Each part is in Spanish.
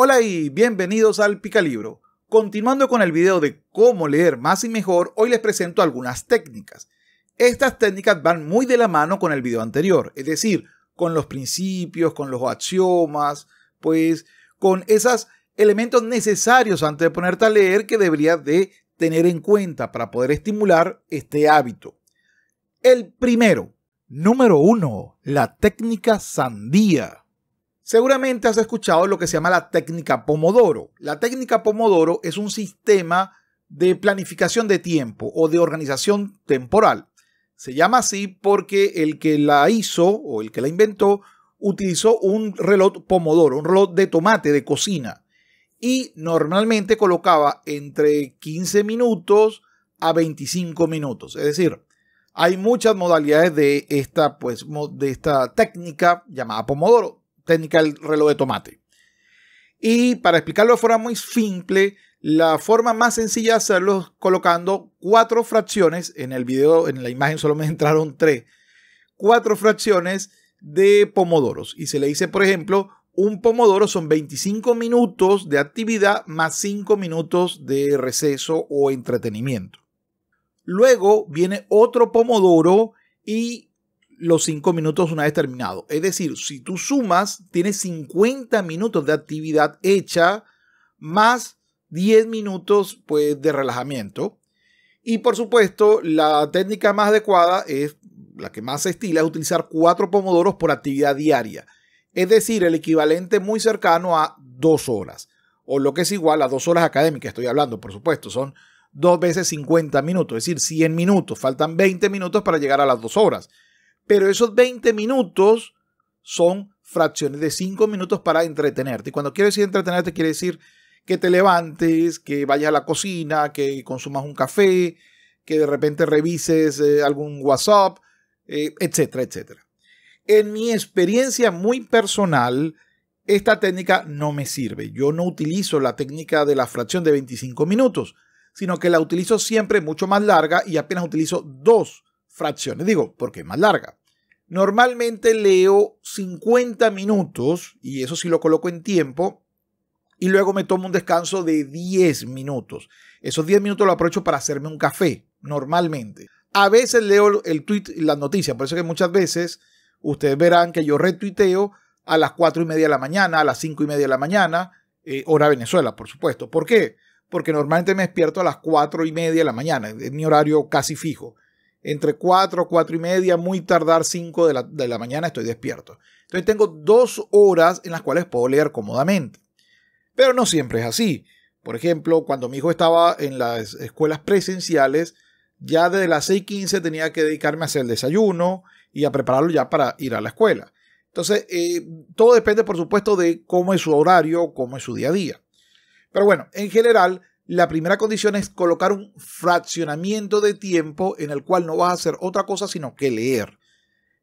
Hola y bienvenidos al Picalibro. Continuando con el video de cómo leer más y mejor, hoy les presento algunas técnicas. Estas técnicas van muy de la mano con el video anterior, es decir, con los principios, con los axiomas, pues con esos elementos necesarios antes de ponerte a leer que deberías de tener en cuenta para poder estimular este hábito. El primero, número uno, la técnica sandía. Seguramente has escuchado lo que se llama la técnica Pomodoro. La técnica Pomodoro es un sistema de planificación de tiempo o de organización temporal. Se llama así porque el que la hizo o el que la inventó utilizó un reloj Pomodoro, un reloj de tomate de cocina. Y normalmente colocaba entre 15 minutos a 25 minutos. Es decir, hay muchas modalidades de esta, pues, de esta técnica llamada Pomodoro técnica del reloj de tomate. Y para explicarlo de forma muy simple, la forma más sencilla de hacerlo es colocando cuatro fracciones. En el video, en la imagen solo me entraron tres. Cuatro fracciones de pomodoros. Y se le dice, por ejemplo, un pomodoro son 25 minutos de actividad más 5 minutos de receso o entretenimiento. Luego viene otro pomodoro y los 5 minutos una vez terminado. Es decir, si tú sumas, tienes 50 minutos de actividad hecha más 10 minutos pues, de relajamiento. Y por supuesto, la técnica más adecuada es la que más se estila, es utilizar 4 pomodoros por actividad diaria. Es decir, el equivalente muy cercano a 2 horas. O lo que es igual a 2 horas académicas, estoy hablando, por supuesto, son 2 veces 50 minutos, es decir, 100 minutos. Faltan 20 minutos para llegar a las 2 horas. Pero esos 20 minutos son fracciones de 5 minutos para entretenerte. Y cuando quiero decir entretenerte, quiere decir que te levantes, que vayas a la cocina, que consumas un café, que de repente revises eh, algún WhatsApp, eh, etcétera, etcétera. En mi experiencia muy personal, esta técnica no me sirve. Yo no utilizo la técnica de la fracción de 25 minutos, sino que la utilizo siempre mucho más larga y apenas utilizo dos fracciones. Digo, porque es más larga. Normalmente leo 50 minutos, y eso sí lo coloco en tiempo, y luego me tomo un descanso de 10 minutos. Esos 10 minutos lo aprovecho para hacerme un café, normalmente. A veces leo el tweet y las noticias, por eso que muchas veces ustedes verán que yo retuiteo a las 4 y media de la mañana, a las 5 y media de la mañana, eh, hora Venezuela, por supuesto. ¿Por qué? Porque normalmente me despierto a las 4 y media de la mañana, es mi horario casi fijo entre 4, 4 y media, muy tardar 5 de la, mañana estoy despierto. Entonces tengo dos horas en las cuales puedo leer cómodamente. Pero no siempre es así. Por ejemplo, cuando mi hijo estaba en las escuelas presenciales, ya desde las 6.15 tenía que dedicarme a hacer el desayuno y a prepararlo ya para ir a la escuela. Entonces, eh, todo depende, por supuesto, de cómo es su horario, cómo es su día a día. Pero bueno, en general, la primera condición es colocar un fraccionamiento de tiempo en el cual no vas a hacer otra cosa sino que leer.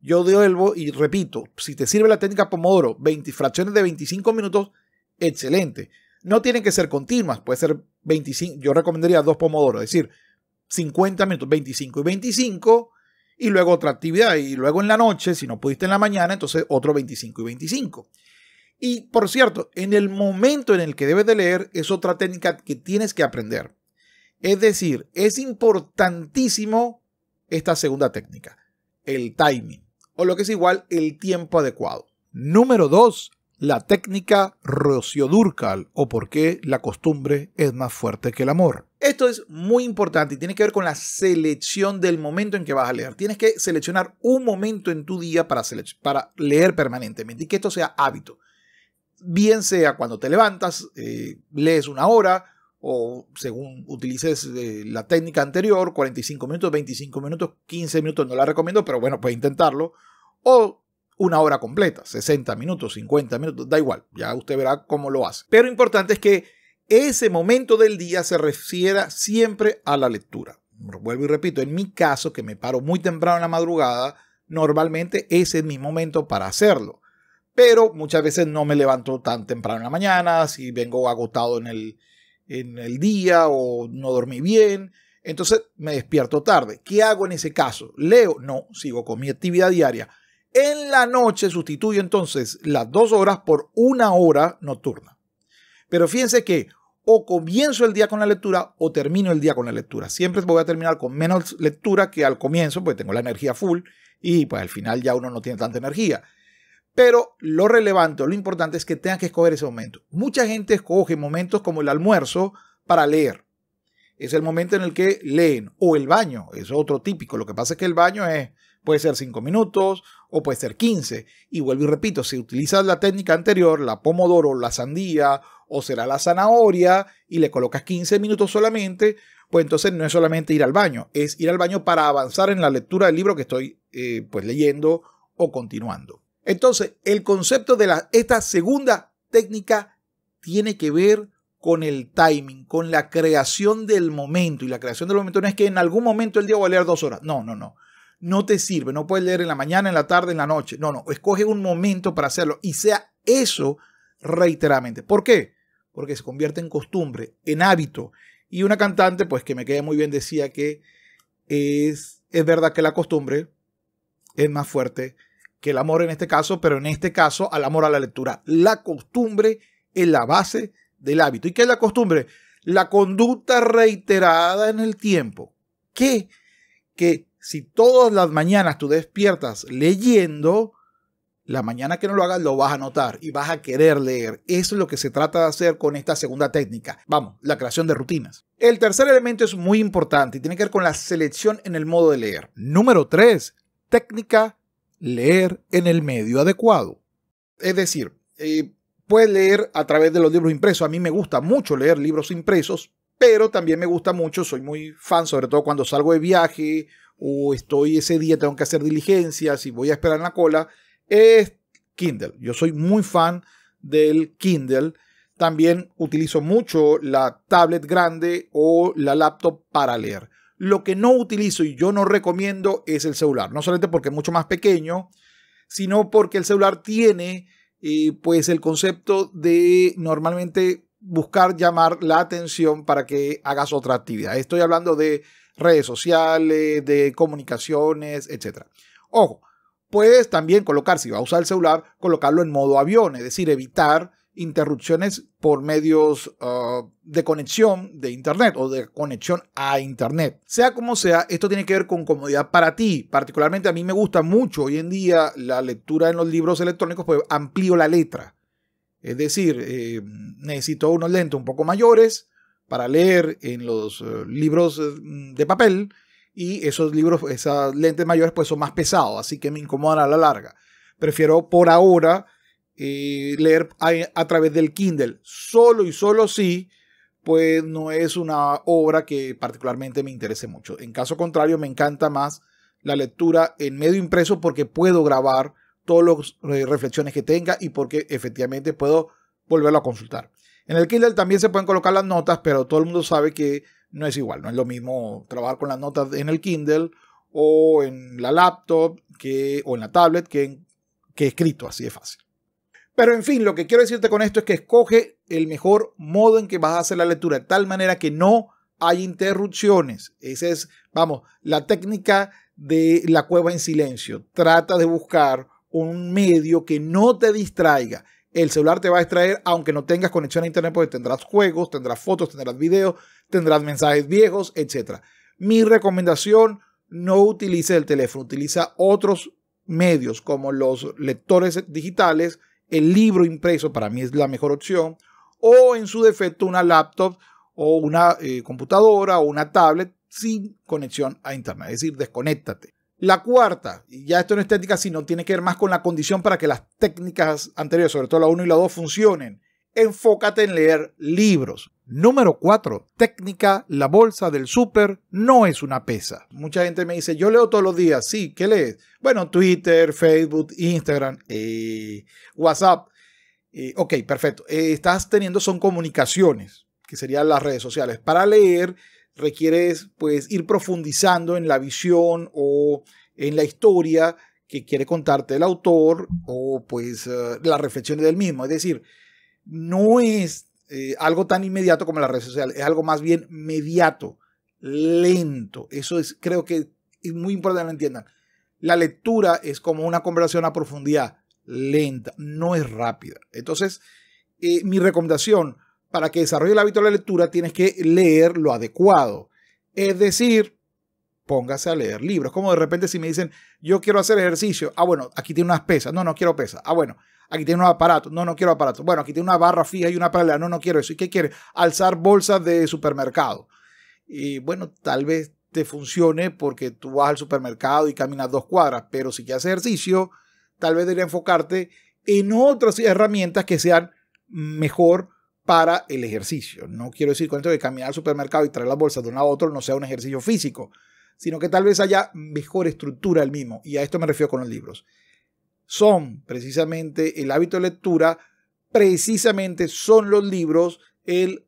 Yo devuelvo y repito, si te sirve la técnica Pomodoro, 20 fracciones de 25 minutos, excelente. No tienen que ser continuas, puede ser 25, yo recomendaría dos Pomodoro, es decir, 50 minutos, 25 y 25, y luego otra actividad, y luego en la noche, si no pudiste en la mañana, entonces otro 25 y 25. Y por cierto, en el momento en el que debes de leer es otra técnica que tienes que aprender. Es decir, es importantísimo esta segunda técnica, el timing, o lo que es igual el tiempo adecuado. Número dos, la técnica rociodurcal, durcal o por qué la costumbre es más fuerte que el amor. Esto es muy importante y tiene que ver con la selección del momento en que vas a leer. Tienes que seleccionar un momento en tu día para, para leer permanentemente y que esto sea hábito bien sea cuando te levantas, eh, lees una hora o según utilices eh, la técnica anterior, 45 minutos, 25 minutos, 15 minutos, no la recomiendo, pero bueno, puedes intentarlo, o una hora completa, 60 minutos, 50 minutos, da igual, ya usted verá cómo lo hace. Pero importante es que ese momento del día se refiera siempre a la lectura. Vuelvo y repito, en mi caso, que me paro muy temprano en la madrugada, normalmente ese es mi momento para hacerlo pero muchas veces no me levanto tan temprano en la mañana, si vengo agotado en el, día o no dormí bien, entonces me despierto tarde. ¿Qué hago en ese caso? ¿Leo? No, sigo con mi actividad diaria. En la noche sustituyo entonces las dos horas por una hora nocturna. Pero fíjense que o comienzo el día con la lectura o termino el día con la lectura. Siempre voy a terminar con menos lectura que al comienzo, porque tengo la energía full y pues al final ya uno no tiene tanta energía. Pero lo relevante, lo importante es que tengas que escoger ese momento. Mucha gente escoge momentos como el almuerzo para leer. Es el momento en el que leen. O el baño, es otro típico. Lo que pasa es que el baño es, puede ser 5 minutos o puede ser 15. Y vuelvo y repito, si utilizas la técnica anterior, la pomodoro, la sandía o será la zanahoria y le colocas 15 minutos solamente, pues entonces no es solamente ir al baño, es ir al baño para avanzar en la lectura del libro que estoy eh, pues leyendo o continuando. Entonces, el concepto de la, esta segunda técnica tiene que ver con el timing, con la creación del momento. Y la creación del momento no es que en algún momento el día voy a leer dos horas. No, no, no. No te sirve. No puedes leer en la mañana, en la tarde, en la noche. No, no. Escoge un momento para hacerlo y sea eso reiteradamente. ¿Por qué? Porque se convierte en costumbre, en hábito. Y una cantante, pues que me quedé muy bien, decía que es, es verdad que la costumbre es más fuerte que el amor en este caso, pero en este caso al amor a la lectura. La costumbre es la base del hábito. ¿Y qué es la costumbre? La conducta reiterada en el tiempo. ¿Qué? Que si todas las mañanas tú despiertas leyendo, la mañana que no lo hagas lo vas a notar y vas a querer leer. Eso es lo que se trata de hacer con esta segunda técnica. Vamos, la creación de rutinas. El tercer elemento es muy importante y tiene que ver con la selección en el modo de leer. Número 3, técnica leer en el medio adecuado. Es decir, eh, puedes leer a través de los libros impresos. A mí me gusta mucho leer libros impresos, pero también me gusta mucho, soy muy fan, sobre todo cuando salgo de viaje o estoy ese día, tengo que hacer diligencias y voy a esperar en la cola, es Kindle. Yo soy muy fan del Kindle. También utilizo mucho la tablet grande o la laptop para leer. Lo que no utilizo y yo no recomiendo es el celular, no solamente porque es mucho más pequeño, sino porque el celular tiene eh, pues el concepto de normalmente buscar llamar la atención para que hagas otra actividad. Estoy hablando de redes sociales, de comunicaciones, etc. Ojo, puedes también colocar, si vas a usar el celular, colocarlo en modo avión, es decir, evitar interrupciones por medios ah, de conexión de Internet o de conexión a Internet. Sea como sea, esto tiene que ver con comodidad para ti. Particularmente a mí me gusta mucho hoy en día la lectura en los libros electrónicos, pues amplío la letra. Es decir, eh, necesito unos lentes un poco mayores para leer en los eh, libros eh, de papel y esos libros, esas lentes mayores pues son más pesados, así que me incomodan a la larga. Prefiero por ahora eh, leer a, través del Kindle. Solo y solo si pues no es una obra que particularmente me interese mucho. En caso contrario, me encanta más la lectura en medio impreso porque puedo grabar todas las eh, reflexiones que tenga y porque efectivamente puedo volverlo a consultar. En el Kindle también se pueden colocar las notas, pero todo el mundo sabe que no es igual, no es lo mismo trabajar con las notas en el Kindle o en la laptop que, o en la tablet que, que escrito, así de fácil. Pero en fin, lo que quiero decirte con esto es que escoge el mejor modo en que vas a hacer la lectura, de tal manera que no hay interrupciones. Esa es, vamos, la técnica de la cueva en silencio. Trata de buscar un medio que no te distraiga. El celular te va a distraer aunque no tengas conexión a internet porque tendrás juegos, tendrás fotos, tendrás videos, tendrás mensajes viejos, etc. Mi recomendación, no utilice el teléfono, utiliza otros medios como los lectores digitales, el libro impreso para mí es la mejor opción, o en su defecto una laptop o una eh, computadora o una tablet sin conexión a Internet, es decir, desconéctate. La cuarta, y ya esto no es estética, sino tiene que ver más con la condición para que las técnicas anteriores, sobre todo la 1 y la 2, funcionen enfócate en leer libros. Número 4. Técnica, la bolsa del súper no es una pesa. Mucha gente me dice, yo leo todos los días. Sí, ¿qué lees? Bueno, Twitter, Facebook, Instagram, eh, WhatsApp. Eh, ok, perfecto. Eh, estás teniendo, son comunicaciones, que serían las redes sociales. Para leer requieres pues ir profundizando en la visión o en la historia que quiere contarte el autor o pues las reflexiones del mismo. Es decir, no es eh, algo tan inmediato como la red social, es algo más bien mediato, lento. Eso es, creo que es muy importante que lo entiendan. La lectura es como una conversación a profundidad, lenta, no es rápida. Entonces, eh, mi recomendación para que desarrolle el hábito de la lectura, tienes que leer lo adecuado. Es decir, póngase a leer libros. Como de repente si me dicen, yo quiero hacer ejercicio. Ah, bueno, aquí tiene unas pesas. No, no quiero pesas. Ah, bueno, Aquí tiene un aparato, No, no quiero aparato. Bueno, aquí tiene una barra fija y una paralela. No, no quiero eso. ¿Y qué quiere? Alzar bolsas de supermercado. Y bueno, tal vez te funcione porque tú vas al supermercado y caminas dos cuadras, pero si quieres ejercicio, tal vez debería enfocarte en otras herramientas que sean mejor para el ejercicio. No quiero decir con esto que caminar al supermercado y traer las bolsas de un lado a otro no sea un ejercicio físico, sino que tal vez haya mejor estructura el mismo. Y a esto me refiero con los libros son precisamente el hábito de lectura, precisamente son los libros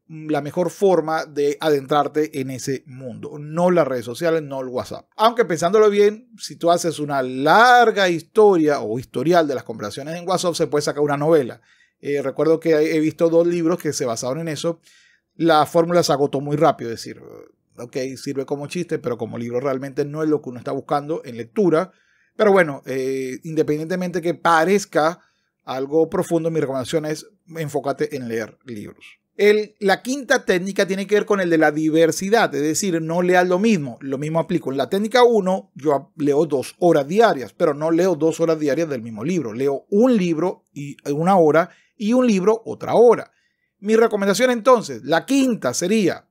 la mejor forma de adentrarte en ese mundo, no las redes sociales, no el WhatsApp. Aunque pensándolo bien, si tú haces una larga historia o historial de las conversaciones en WhatsApp, se puede sacar una novela. Eh, recuerdo que he visto dos libros que se basaron en eso. La fórmula se agotó muy rápido, es decir, ok, sirve como chiste, pero como libro realmente no es lo que uno está buscando en lectura. Pero bueno, eh, independientemente que parezca algo profundo, mi recomendación es enfócate en leer libros. la quinta técnica tiene que ver con el de la diversidad, es decir, no leas lo mismo. Lo mismo aplico en la técnica 1, yo leo dos horas diarias, pero no leo dos horas diarias del mismo libro. Leo un libro y eh, una hora y un libro otra hora. Mi recomendación entonces, la quinta sería,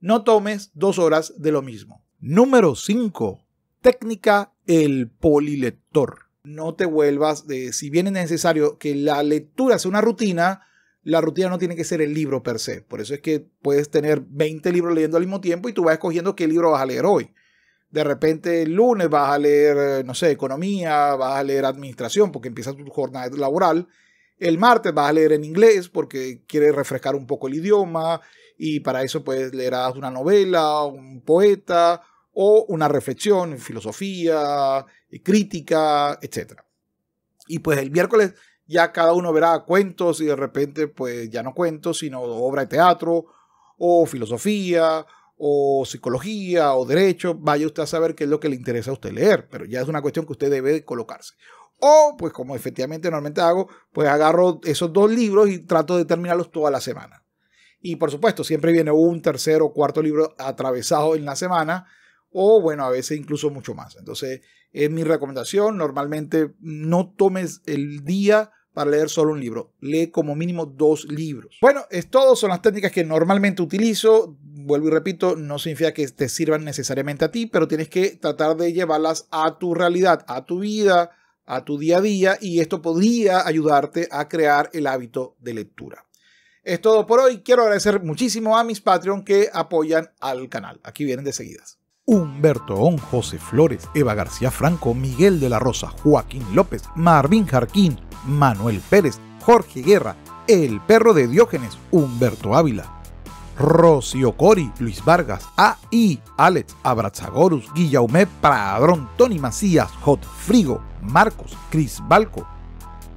no tomes dos horas de lo mismo. Número 5 técnica el polilector. No te vuelvas, de, si bien es necesario que la lectura sea una rutina, la rutina no tiene que ser el libro per se. Por eso es que puedes tener 20 libros leyendo al mismo tiempo y tú vas escogiendo qué libro vas a leer hoy. De repente el lunes vas a leer, eh, no sé, economía, vas a leer administración porque empieza tu jornada laboral. El martes vas a leer en inglés porque quieres refrescar un poco el idioma y para eso puedes leer una novela, un poeta, o una reflexión en filosofía, eh, crítica, etc. Y pues el miércoles ya cada uno verá cuentos y de repente pues ya no cuentos, sino obra de teatro o filosofía o psicología o derecho, vaya usted a saber qué es lo que le interesa a usted leer, pero ya es una cuestión que usted debe colocarse. O pues como efectivamente normalmente hago, pues agarro esos dos libros y trato de terminarlos toda la semana. Y por supuesto, siempre viene un tercer o cuarto libro atravesado en la semana o bueno, a veces incluso mucho más. Entonces, es mi recomendación, normalmente no tomes el día para leer solo un libro, lee como mínimo dos libros. Bueno, es todo, son las técnicas que normalmente utilizo, vuelvo y repito, no significa que te sirvan necesariamente a ti, pero tienes que tratar de llevarlas a tu realidad, a tu vida, a tu día a día, y esto podría ayudarte a crear el hábito de lectura. Es todo por hoy. Quiero agradecer muchísimo a mis Patreon que apoyan al canal. Aquí vienen de seguidas. Humberto On, José Flores, Eva García Franco, Miguel de la Rosa, Joaquín López, Marvin Jarquín, Manuel Pérez, Jorge Guerra, El Perro de Diógenes, Humberto Ávila, Rocío Cori, Luis Vargas, A.I., Alex Abrazagorus, Guillaume Padrón, Tony Macías, Hot Frigo, Marcos, Cris Balco,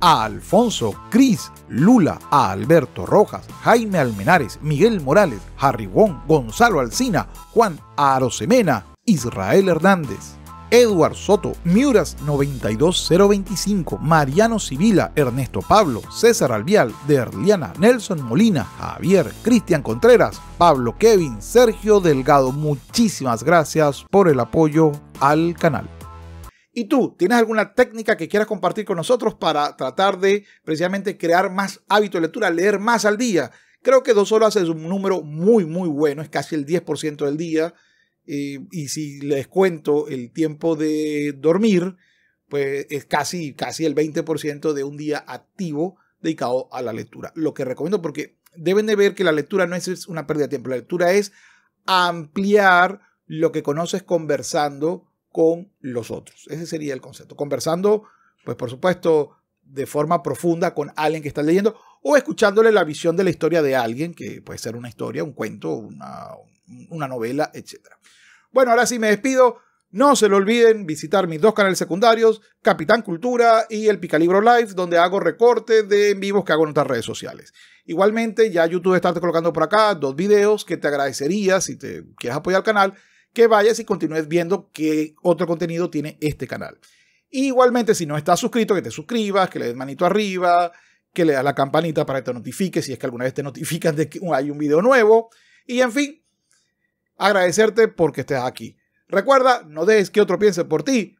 a Alfonso, Cris, Lula, a Alberto Rojas, Jaime Almenares, Miguel Morales, Harry Wong, Gonzalo Alcina, Juan Arosemena, Israel Hernández. Edward Soto, Miuras 92025, Mariano Civila, Ernesto Pablo, César Alvial, Derliana, Nelson Molina, Javier, Cristian Contreras, Pablo Kevin, Sergio Delgado. Muchísimas gracias por el apoyo al canal. ¿Y tú tienes alguna técnica que quieras compartir con nosotros para tratar de precisamente crear más hábito de lectura, leer más al día? Creo que dos horas es un número muy, muy bueno, es casi el 10% del día. Eh, y si les cuento el tiempo de dormir, pues es casi, casi el 20% de un día activo dedicado a la lectura. Lo que recomiendo porque deben de ver que la lectura no es una pérdida de tiempo, la lectura es ampliar lo que conoces conversando con los otros. Ese sería el concepto. Conversando, pues por supuesto, de forma profunda con alguien que está leyendo o escuchándole la visión de la historia de alguien, que puede ser una historia, un cuento, una, novela, etc. Bueno, ahora sí me despido. No se lo olviden visitar mis dos canales secundarios, Capitán Cultura y el Picalibro Live, donde hago recortes de en vivos que hago en otras redes sociales. Igualmente, ya YouTube está colocando por acá dos videos que te agradecería si te quieres apoyar al canal que vayas y continúes viendo qué otro contenido tiene este canal. igualmente, si no estás suscrito, que te suscribas, que le des manito arriba, que le das la campanita para que te notifique si es que alguna vez te notifican de que hay un video nuevo. Y en fin, agradecerte porque estés aquí. Recuerda, no dejes que otro piense por ti.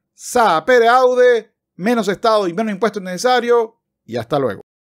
pere, Aude, menos Estado y menos impuestos necesarios Y hasta luego.